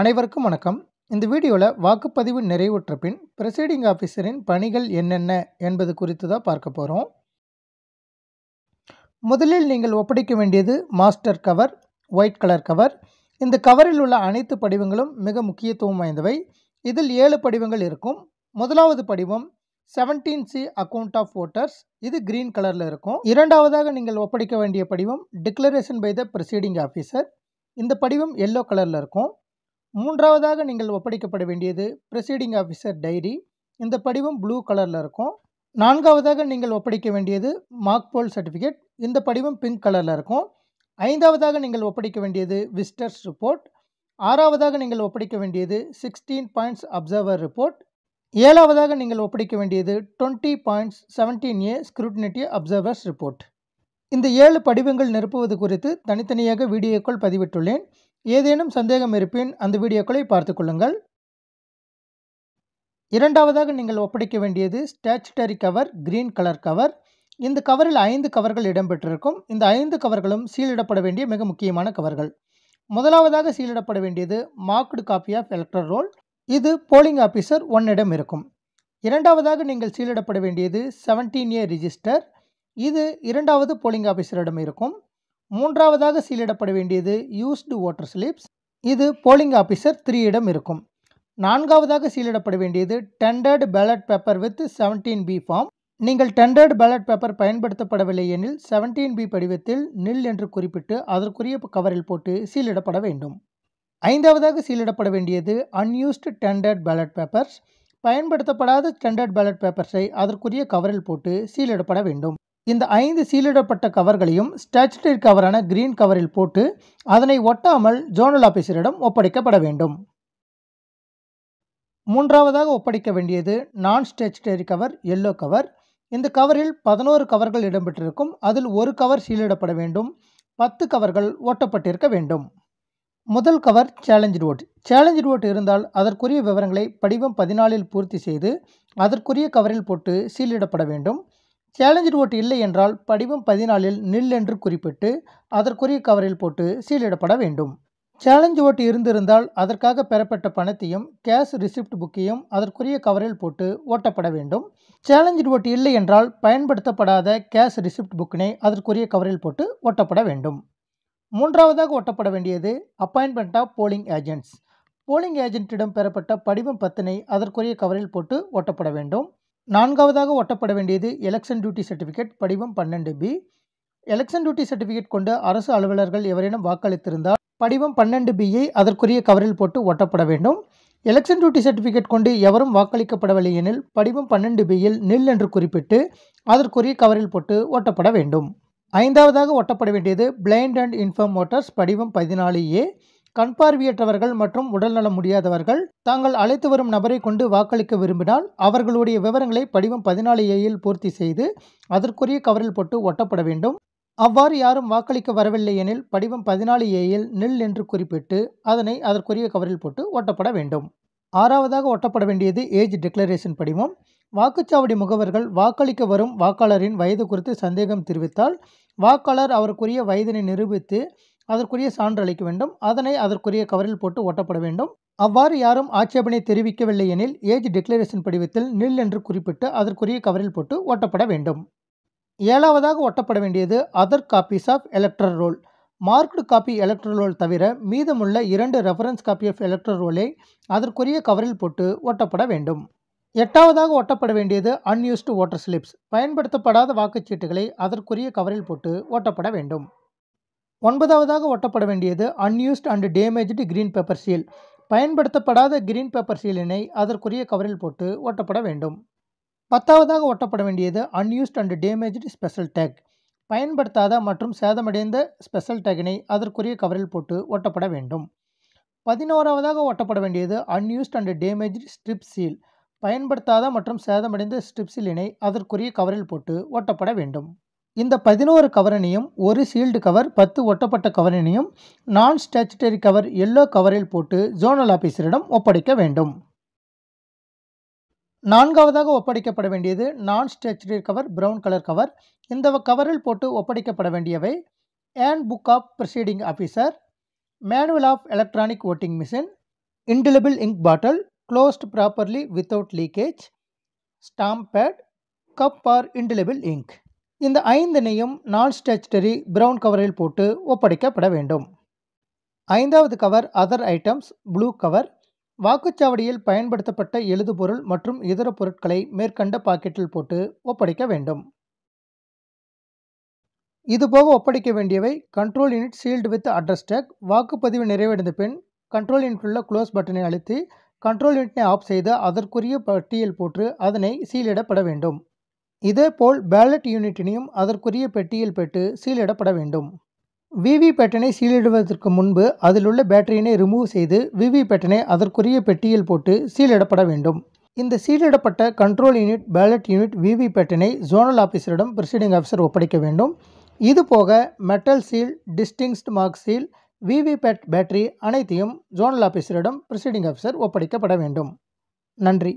அனைவருக்கும் வணக்கம் இந்த வீடியோவில் வாக்குப்பதிவு நிறைவுற்ற பின் ப்ரெசைடிங் ஆஃபீஸரின் பணிகள் என்னென்ன என்பது குறித்து தான் பார்க்க போகிறோம் முதலில் நீங்கள் ஒப்படைக்க வேண்டியது master cover white colour cover இந்த கவரில் உள்ள அனைத்து படிவங்களும் மிக முக்கியத்துவம் வாய்ந்தவை இதில் ஏழு படிவங்கள் இருக்கும் முதலாவது படிவம் seventeen C account of voters இது கிரீன் கலரில் இருக்கும் இரண்டாவதாக நீங்கள் ஒப்படைக்க வேண்டிய படிவம் declaration by the presiding officer இந்த படிவம் எல்லோ கலரில் இருக்கும் மூன்றாவதாக நீங்கள் ஒப்படைக்கப்பட வேண்டியது ப்ரெசீடிங் ஆஃபீஸர் டைரி இந்த படிவம் ப்ளூ கலரில் இருக்கும் நான்காவதாக நீங்கள் ஒப்படைக்க வேண்டியது மார்க் போல் சர்டிஃபிகேட் இந்த படிவம் பிங்க் கலரில் இருக்கும் ஐந்தாவதாக நீங்கள் ஒப்படைக்க வேண்டியது விசிட்டர்ஸ் ரிப்போர்ட் ஆறாவதாக நீங்கள் ஒப்படைக்க வேண்டியது சிக்ஸ்டீன் பாயிண்ட்ஸ் அப்சர்வர் ரிப்போர்ட் ஏழாவதாக நீங்கள் ஒப்படைக்க வேண்டியது twenty points seventeen A scrutiny observers report இந்த ஏழு படிவங்கள் நிரப்புவது குறித்து தனித்தனியாக வீடியோக்கள் பதிவிட்டுள்ளேன் ஏதேனும் சந்தேகம் இருப்பின் அந்த வீடியோக்களை பார்த்து கொள்ளுங்கள் இரண்டாவதாக நீங்கள் ஒப்படைக்க வேண்டியது statutory cover green colour cover இந்த கவரில் ஐந்து கவர்கள் இடம்பெற்றிருக்கும் இந்த ஐந்து கவர்களும் சீலிடப்பட வேண்டிய மிக முக்கியமான கவர்கள் முதலாவதாக சீலிடப்பட வேண்டியது marked copy of electoral roll இது போலிங் ஆஃபீஸர் ஒன்னிடம் இருக்கும் இரண்டாவதாக நீங்கள் சீலிடப்பட வேண்டியது செவன்டீன் இயர் ரிஜிஸ்டர் இது இரண்டாவது போலிங் ஆஃபீஸரிடம் இருக்கும் மூன்றாவதாக சீலிடப்பட வேண்டியது யூஸ்டு வாட்டர் ஸ்லிப்ஸ் இது போலிங் ஆஃபீஸர் த்ரீயிடம் இருக்கும் நான்காவதாக சீலிடப்பட வேண்டியது tendered ballot paper with seventeen B form நீங்கள் டெண்டர்டு பேலட் பேப்பர் பயன்படுத்தப்படவில்லை எனில் செவன்டீன் பி படிவத்தில் நில் என்று குறிப்பிட்டு அதற்குரிய கவரில் போட்டு சீலிடப்பட வேண்டும் ஐந்தாவதாக சீலிடப்பட வேண்டியது அன்யூஸ்டு டெண்டர்ட் பேலட் பேப்பர்ஸ் பயன்படுத்தப்படாத ஸ்டாண்டர்ட் பேலட் பேப்பர்ஸை அதற்குரிய கவரில் போட்டு சீலிடப்பட வேண்டும் இந்த ஐந்து சீலிடப்பட்ட கவர்களையும் ஸ்டாச்சுடரி கவரான கிரீன் கவரில் போட்டு அதனை ஒட்டாமல் ஜோனல் ஆஃபீஸரிடம் ஒப்படைக்கப்பட வேண்டும் மூன்றாவதாக ஒப்படைக்க வேண்டியது நான் ஸ்டாச்சுடரி கவர் எல்லோ கவர் இந்த கவரில் பதினோரு கவர்கள் இடம்பெற்றிருக்கும் அதில் ஒரு கவர் சீலிடப்பட வேண்டும் பத்து கவர்கள் ஓட்டப்பட்டிருக்க வேண்டும் முதல் cover challenge vote challenge vote இருந்தால் அதற்குரிய விவரங்களை படிவம் பதினாலில் பூர்த்தி செய்து அதற்குரிய கவரில் போட்டு சீலிடப்பட வேண்டும் சேலஞ்சர் ஓட்டு இல்லை என்றால் படிவம் பதினாலில் நில் என்று குறிப்பிட்டு அதற்குரிய கவரில் போட்டு சீலிடப்பட வேண்டும் சேலஞ்ச் ஓட்டு இருந்திருந்தால் அதற்காக பெறப்பட்ட பணத்தையும் கேஷ் ரிசிப்ட் புக்கையும் அதற்குரிய கவரில் போட்டு ஓட்டப்பட வேண்டும் சேலஞ்ச் ஓட்டு இல்லை என்றால் பயன்படுத்தப்படாத கேஷ் ரிசிப்ட் புக்கினை அதற்குரிய கவரில் போட்டு ஓட்டப்பட வேண்டும் மூன்றாவதாக ஓட்டப்பட வேண்டியது appointment of polling agents polling ஏஜென்ட்டிடம் பெறப்பட்ட படிவம் பத்தினை அதற்குரிய கவரில் போட்டு ஓட்டப்பட வேண்டும் நான்காவதாக ஒட்டப்பட வேண்டியது எலெக்ஷன் டியூட்டி சர்டிஃபிகேட் படிவம் பன்னெண்டு பி எலெக்ஷன் டியூட்டி சர்டிஃபிகேட் கொண்டு அரசு அலுவலர்கள் எவரேனும் வாக்களித்திருந்தால் படிவம் பன்னெண்டு பியை அதற்குரிய கவரில் போட்டு ஒட்டப்பட வேண்டும் எலெக்ஷன் டியூட்டி சர்டிஃபிகேட் கொண்டு எவரும் வாக்களிக்கப்படவில்லை எனில் படிவம் பன்னெண்டு பியில் நில் என்று குறிப்பிட்டு அதற்குரிய கவரில் போட்டு ஒட்டப்பட வேண்டும் ஐந்தாவதாக ஒட்டப்பட வேண்டியது பிளைண்ட் அண்ட் இன்ஃபார்ம் ஓட்டர்ஸ் படிவம் பதினாலு ஏ கண்பார்வையற்றவர்கள் மற்றும் உடல்நலம் முடியாதவர்கள் தாங்கள் அழைத்து வரும் நபரை கொண்டு வாக்களிக்க விரும்பினால் அவர்களுடைய விவரங்களை படிவம் பதினாலு ஏயில் பூர்த்தி செய்து அதற்குரிய கவரில் போட்டு ஒட்டப்பட வேண்டும் அவ்வாறு யாரும் வாக்களிக்க வரவில்லை எனில் படிவம் பதினாலு ஏயில் நில் என்று குறிப்பிட்டு அதனை அதற்குரிய கவரில் போட்டு ஒட்டப்பட வேண்டும் ஆறாவதாக ஒட்டப்பட வேண்டியது ஏஜ் டிக்ளரேஷன் படிவம் வாக்குச்சாவடி முகவர்கள் வாக்களிக்க வரும் வாக்காளரின் வயது குறித்து சந்தேகம் தெரிவித்தால் வாக்காளர் அவருக்குரிய வயதினை நிரூபித்து அதற்குரிய சான்று அளிக்க வேண்டும் அதனை அதற்குரிய கவரில் போட்டு ஒட்டப்பட வேண்டும் அவ்வாறு யாரும் ஆட்சேபனை தெரிவிக்கவில்லை எனில் ஏஜ் டிக்ளரேஷன் படிவத்தில் நில் என்று குறிப்பிட்டு அதற்குரிய கவரில் போட்டு ஒட்டப்பட வேண்டும் ஏழாவதாக ஒட்டப்பட வேண்டியது other copies of electoral roll marked copy electoral roll தவிர மீதமுள்ள இரண்டு ரெஃபரன்ஸ் காப்பி ஆஃப் எலக்ட்ரல் ரோலை அதற்குரிய கவரில் போட்டு ஒட்டப்பட வேண்டும் எட்டாவதாக ஒட்டப்பட வேண்டியது அன்யூஸ்டு ஓட்டர் ஸ்லிப்ஸ் பயன்படுத்தப்படாத வாக்குச்சீட்டுகளை அதற்குரிய கவரில் போட்டு ஒட்டப்பட வேண்டும் ஒன்பதாவதாக ஒட்டப்பட வேண்டியது unused and damaged green paper seal பயன்படுத்தப்படாத கிரீன் பேப்பர் சீலினை அதற்குரிய கவரில் போட்டு ஒட்டப்பட வேண்டும் பத்தாவதாக ஒட்டப்பட வேண்டியது unused and damaged special tag பயன்படுத்தாத மற்றும் சேதமடைந்த ஸ்பெஷல் டேக்கினை அதற்குரிய கவரில் போட்டு ஒட்டப்பட வேண்டும் பதினோராவதாக ஒட்டப்பட வேண்டியது unused and damaged strip seal பயன்படுத்தாத மற்றும் சேதமடைந்த ஸ்ட்ரிப் சீலினை அதற்குரிய கவரில் போட்டு ஒட்டப்பட வேண்டும் இந்த பதினோரு கவரனையும் ஒரு சீல்டு கவர் பத்து ஒட்டப்பட்ட கவரனையும் நான் ஸ்டாச்சுட்டரி கவர் எல்லோ கவரில் போட்டு ஜோனல் ஆஃபீஸரிடம் ஒப்படைக்க வேண்டும் நான்காவதாக ஒப்படைக்கப்பட வேண்டியது non statutory cover brown colour cover இந்த கவரில் போட்டு ஒப்படைக்கப்பட வேண்டியவை handbook of presiding officer manual of electronic voting machine indelible ink bottle closed properly without leakage stamp pad cup or indelible ink இந்த ஐந்தினையும் நான் ஸ்டேச்சுடரி ப்ரௌன் கவரில் போட்டு ஒப்படைக்கப்பட வேண்டும் ஐந்தாவது cover other items blue cover வாக்குச்சாவடியில் பயன்படுத்தப்பட்ட எழுதுபொருள் மற்றும் இதர பொருட்களை மேற்கண்ட பாக்கெட்டில் போட்டு ஒப்படைக்க வேண்டும் இதுபோக ஒப்படைக்க வேண்டியவை control unit sealed with address tag வாக்குப்பதிவு நிறைவடைந்த பின் கண்ட்ரோல் யூனிட் உள்ள க்ளோஸ் பட்டனை அழுத்தி கண்ட்ரோல் யூனிட்டை ஆஃப் செய்து அதற்குரிய பட்டியல் போட்டு அதனை சீலிடப்பட வேண்டும் இதேபோல் பேலட் யூனிட்டினையும் அதற்குரிய பெட்டியில் பெற்று சீலிடப்பட வேண்டும் விவி பேட்டனை சீலிடுவதற்கு முன்பு அதில் உள்ள பேட்டரியினை ரிமூவ் செய்து விவி பேட்டனை அதற்குரிய பெட்டியில் போட்டு சீலிடப்பட வேண்டும் இந்த சீலிடப்பட்ட கண்ட்ரோல் யூனிட் பேலட் யூனிட் விவி பேட்டனை ஜோனல் ஆஃபீஸரிடம் ப்ரிசீடிங் ஆஃபீஸர் ஒப்படைக்க வேண்டும் இது போக metal seal distinguished mark seal pad battery அனைத்தையும் ஜோனல் ஆஃபீஸரிடம் ப்ரிசீடிங் ஆஃபீஸர் ஒப்படைக்கப்பட வேண்டும் நன்றி